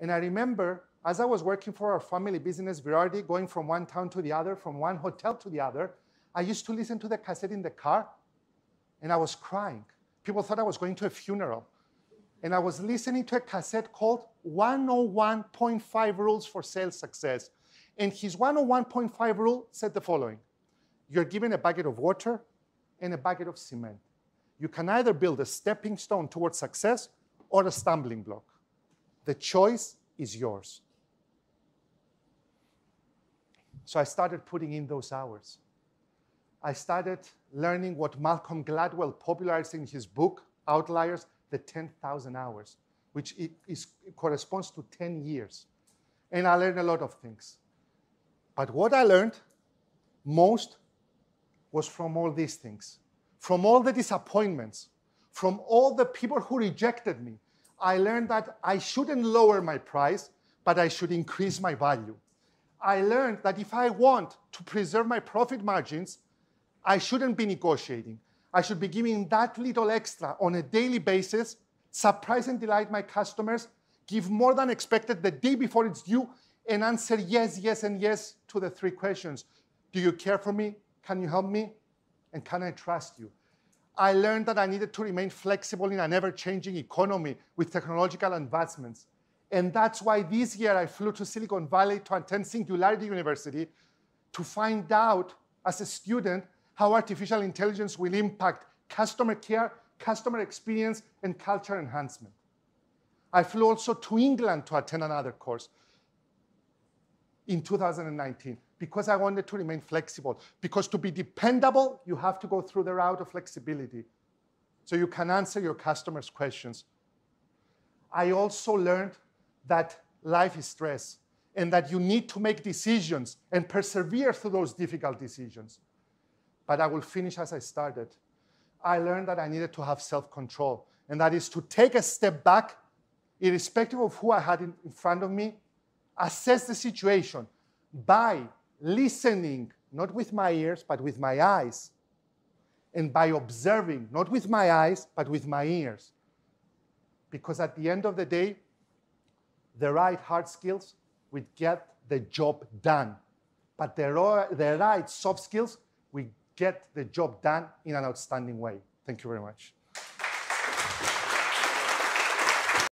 And I remember as I was working for our family business, Virardi, going from one town to the other, from one hotel to the other, I used to listen to the cassette in the car and I was crying. People thought I was going to a funeral. And I was listening to a cassette called 101.5 Rules for Sales Success. And his 101.5 rule said the following You're given a bucket of water and a bucket of cement. You can either build a stepping stone towards success or a stumbling block. The choice is yours. So I started putting in those hours. I started learning what Malcolm Gladwell popularized in his book, Outliers, the 10,000 hours, which corresponds to 10 years. And I learned a lot of things. But what I learned most was from all these things, from all the disappointments, from all the people who rejected me, I learned that I shouldn't lower my price, but I should increase my value. I learned that if I want to preserve my profit margins, I shouldn't be negotiating. I should be giving that little extra on a daily basis, surprise and delight my customers, give more than expected the day before it's due, and answer yes, yes, and yes to the three questions Do you care for me? Can you help me? And can I trust you? I learned that I needed to remain flexible in an ever changing economy with technological advancements. And that's why this year I flew to Silicon Valley to attend Singularity University to find out, as a student, how artificial intelligence will impact customer care, customer experience, and culture enhancement. I flew also to England to attend another course in 2019 because I wanted to remain flexible. Because to be dependable, you have to go through the route of flexibility so you can answer your customers' questions. I also learned that life is stress and that you need to make decisions and persevere through those difficult decisions. But I will finish as I started. I learned that I needed to have self control, and that is to take a step back, irrespective of who I had in, front of me, assess the situation, buy listening, not with my ears, but with my eyes, and by observing, not with my eyes, but with my ears. Because at the end of the day, the right hard skills will get the job done, but the, the right soft skills we get the job done in an outstanding way. Thank you very much.